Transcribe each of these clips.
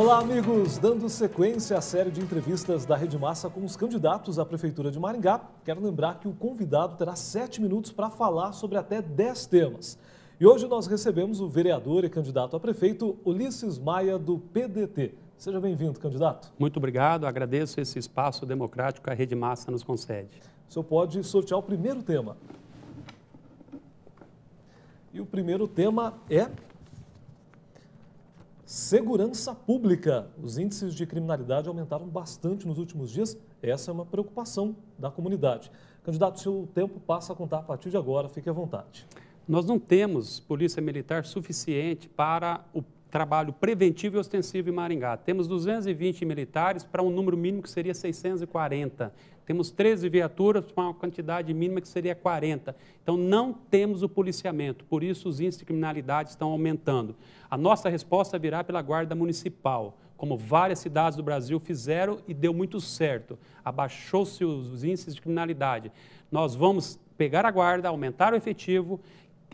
Olá, amigos! Dando sequência à série de entrevistas da Rede Massa com os candidatos à Prefeitura de Maringá, quero lembrar que o convidado terá sete minutos para falar sobre até dez temas. E hoje nós recebemos o vereador e candidato a prefeito Ulisses Maia, do PDT. Seja bem-vindo, candidato. Muito obrigado, agradeço esse espaço democrático que a Rede Massa nos concede. O senhor pode sortear o primeiro tema. E o primeiro tema é Segurança pública. Os índices de criminalidade aumentaram bastante nos últimos dias. Essa é uma preocupação da comunidade. Candidato, seu tempo passa a contar a partir de agora. Fique à vontade. Nós não temos polícia militar suficiente para o trabalho preventivo e ostensivo em Maringá. Temos 220 militares para um número mínimo que seria 640. Temos 13 viaturas para uma quantidade mínima que seria 40. Então, não temos o policiamento, por isso os índices de criminalidade estão aumentando. A nossa resposta virá pela Guarda Municipal, como várias cidades do Brasil fizeram e deu muito certo. Abaixou-se os índices de criminalidade. Nós vamos pegar a guarda, aumentar o efetivo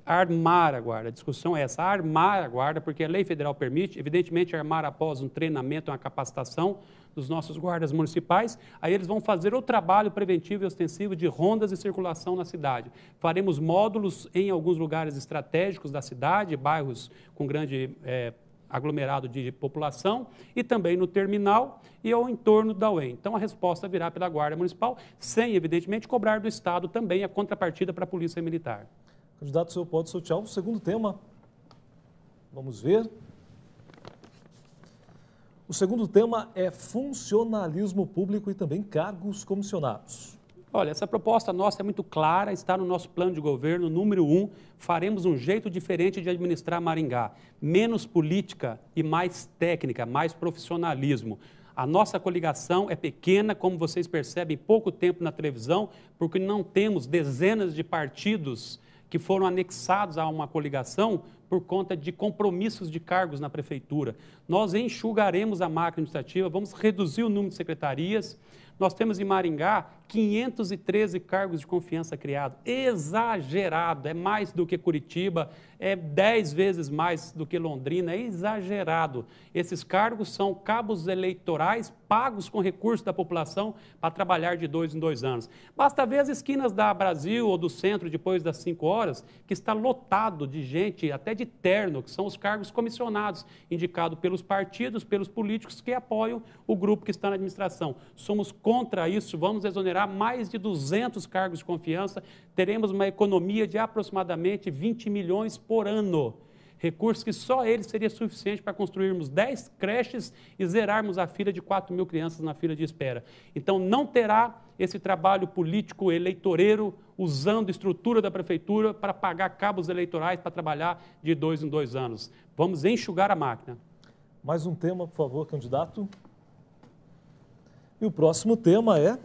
armar a guarda. A discussão é essa, armar a guarda, porque a lei federal permite, evidentemente, armar após um treinamento, uma capacitação, dos nossos guardas municipais. Aí eles vão fazer o trabalho preventivo e ostensivo de rondas e circulação na cidade. Faremos módulos em alguns lugares estratégicos da cidade, bairros com grande é, aglomerado de população e também no terminal e ao entorno da UEM. Então a resposta virá pela Guarda Municipal, sem evidentemente cobrar do Estado também a contrapartida para a Polícia Militar. Candidato, o senhor pode sortear o segundo tema. Vamos ver. O segundo tema é funcionalismo público e também cargos comissionados. Olha, essa proposta nossa é muito clara, está no nosso plano de governo. Número um, faremos um jeito diferente de administrar Maringá. Menos política e mais técnica, mais profissionalismo. A nossa coligação é pequena, como vocês percebem, pouco tempo na televisão, porque não temos dezenas de partidos que foram anexados a uma coligação por conta de compromissos de cargos na prefeitura. Nós enxugaremos a máquina administrativa, vamos reduzir o número de secretarias. Nós temos em Maringá 513 cargos de confiança criados. Exagerado, é mais do que Curitiba, é 10 vezes mais do que Londrina, é exagerado. Esses cargos são cabos eleitorais pagos com recursos da população para trabalhar de dois em dois anos. Basta ver as esquinas da Brasil ou do centro depois das 5 horas, que está lotado de gente, até de terno, que são os cargos comissionados, indicados pelos partidos, pelos políticos que apoiam o grupo que está na administração. Somos contra isso, vamos exonerar terá mais de 200 cargos de confiança, teremos uma economia de aproximadamente 20 milhões por ano. Recursos que só ele seria suficiente para construirmos 10 creches e zerarmos a fila de 4 mil crianças na fila de espera. Então, não terá esse trabalho político eleitoreiro usando estrutura da prefeitura para pagar cabos eleitorais para trabalhar de dois em dois anos. Vamos enxugar a máquina. Mais um tema, por favor, candidato. E o próximo tema é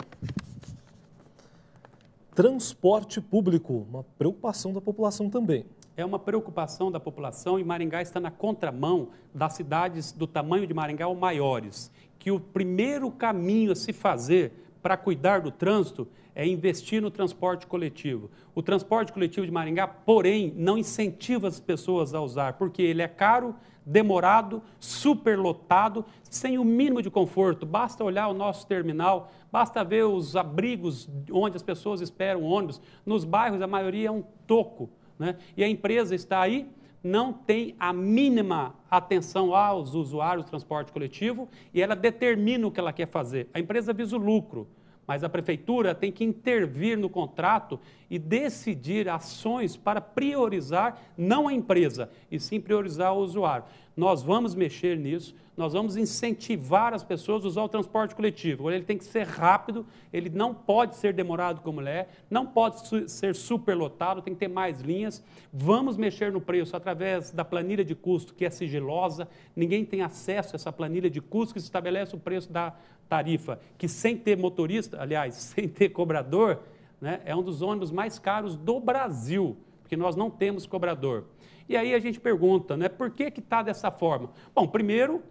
transporte público, uma preocupação da população também. É uma preocupação da população e Maringá está na contramão das cidades do tamanho de Maringá ou maiores, que o primeiro caminho a se fazer para cuidar do trânsito é investir no transporte coletivo. O transporte coletivo de Maringá, porém, não incentiva as pessoas a usar, porque ele é caro, demorado, superlotado, sem o mínimo de conforto. Basta olhar o nosso terminal, basta ver os abrigos onde as pessoas esperam ônibus. Nos bairros, a maioria é um toco. Né? E a empresa está aí não tem a mínima atenção aos usuários do transporte coletivo e ela determina o que ela quer fazer. A empresa visa o lucro, mas a prefeitura tem que intervir no contrato e decidir ações para priorizar não a empresa, e sim priorizar o usuário. Nós vamos mexer nisso nós vamos incentivar as pessoas a usar o transporte coletivo. ele tem que ser rápido, ele não pode ser demorado como ele é, não pode ser superlotado, tem que ter mais linhas. Vamos mexer no preço através da planilha de custo, que é sigilosa, ninguém tem acesso a essa planilha de custo que estabelece o preço da tarifa, que sem ter motorista, aliás, sem ter cobrador, né, é um dos ônibus mais caros do Brasil, porque nós não temos cobrador. E aí a gente pergunta, né, por que está dessa forma? Bom, primeiro,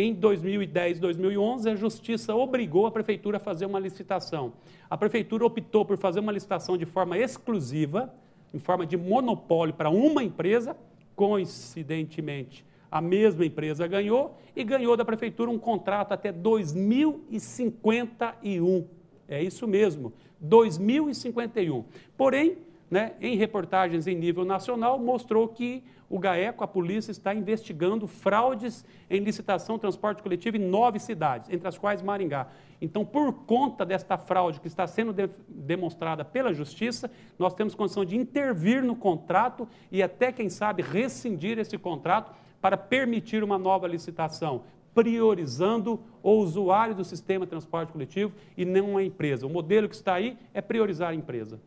em 2010, 2011, a Justiça obrigou a Prefeitura a fazer uma licitação. A Prefeitura optou por fazer uma licitação de forma exclusiva, em forma de monopólio para uma empresa, coincidentemente a mesma empresa ganhou e ganhou da prefeitura um contrato até 2051. É isso mesmo, 2051. Porém, né, em reportagens em nível nacional, mostrou que o GAECO, a polícia, está investigando fraudes em licitação transporte coletivo em nove cidades, entre as quais Maringá. Então, por conta desta fraude que está sendo de demonstrada pela Justiça, nós temos condição de intervir no contrato e até, quem sabe, rescindir esse contrato para permitir uma nova licitação, priorizando o usuário do sistema de transporte coletivo e não a empresa. O modelo que está aí é priorizar a empresa.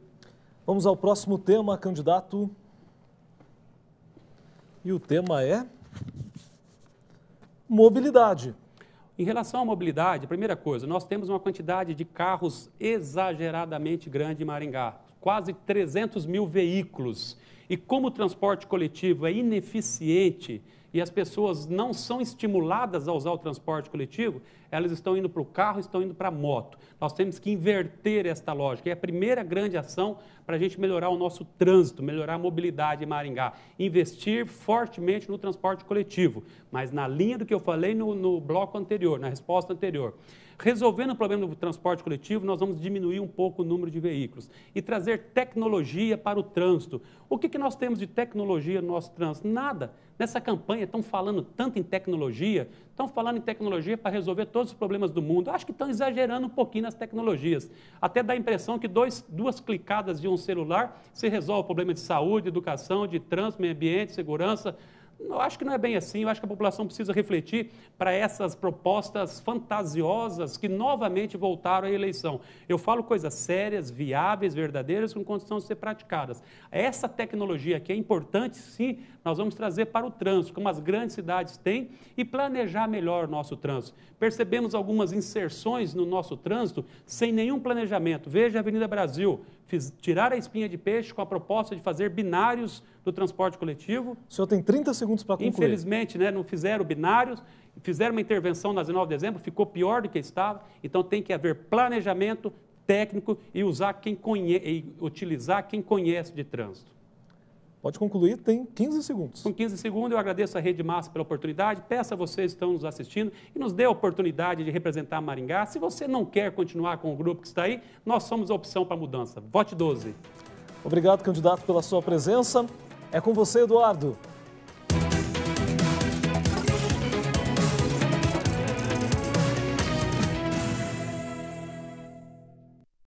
Vamos ao próximo tema, candidato. E o tema é mobilidade. Em relação à mobilidade, primeira coisa, nós temos uma quantidade de carros exageradamente grande em Maringá, quase 300 mil veículos. E como o transporte coletivo é ineficiente, e as pessoas não são estimuladas a usar o transporte coletivo, elas estão indo para o carro, estão indo para a moto. Nós temos que inverter esta lógica. É a primeira grande ação para a gente melhorar o nosso trânsito, melhorar a mobilidade em Maringá. Investir fortemente no transporte coletivo, mas na linha do que eu falei no, no bloco anterior, na resposta anterior. Resolvendo o problema do transporte coletivo, nós vamos diminuir um pouco o número de veículos e trazer tecnologia para o trânsito. O que, que nós temos de tecnologia no nosso trânsito? Nada. Nessa campanha estão falando tanto em tecnologia, estão falando em tecnologia para resolver todos os problemas do mundo. Acho que estão exagerando um pouquinho nas tecnologias. Até dá a impressão que dois, duas clicadas de um celular se resolve o problema de saúde, educação, de trânsito, meio ambiente, segurança, eu acho que não é bem assim, eu acho que a população precisa refletir para essas propostas fantasiosas que novamente voltaram à eleição. Eu falo coisas sérias, viáveis, verdadeiras, com condição de ser praticadas. Essa tecnologia que é importante, sim, nós vamos trazer para o trânsito, como as grandes cidades têm, e planejar melhor o nosso trânsito. Percebemos algumas inserções no nosso trânsito sem nenhum planejamento. Veja a Avenida Brasil, tirar a espinha de peixe com a proposta de fazer binários do transporte coletivo. O senhor tem 30 segundos para concluir. Infelizmente, né, não fizeram binários, fizeram uma intervenção na 19 de dezembro, ficou pior do que estava. Então tem que haver planejamento técnico e usar quem conhece, e utilizar quem conhece de trânsito. Pode concluir, tem 15 segundos. Com 15 segundos, eu agradeço a Rede Massa pela oportunidade. Peço a vocês que estão nos assistindo e nos dê a oportunidade de representar Maringá. Se você não quer continuar com o grupo que está aí, nós somos a opção para mudança. Vote 12. Obrigado, candidato, pela sua presença. É com você, Eduardo.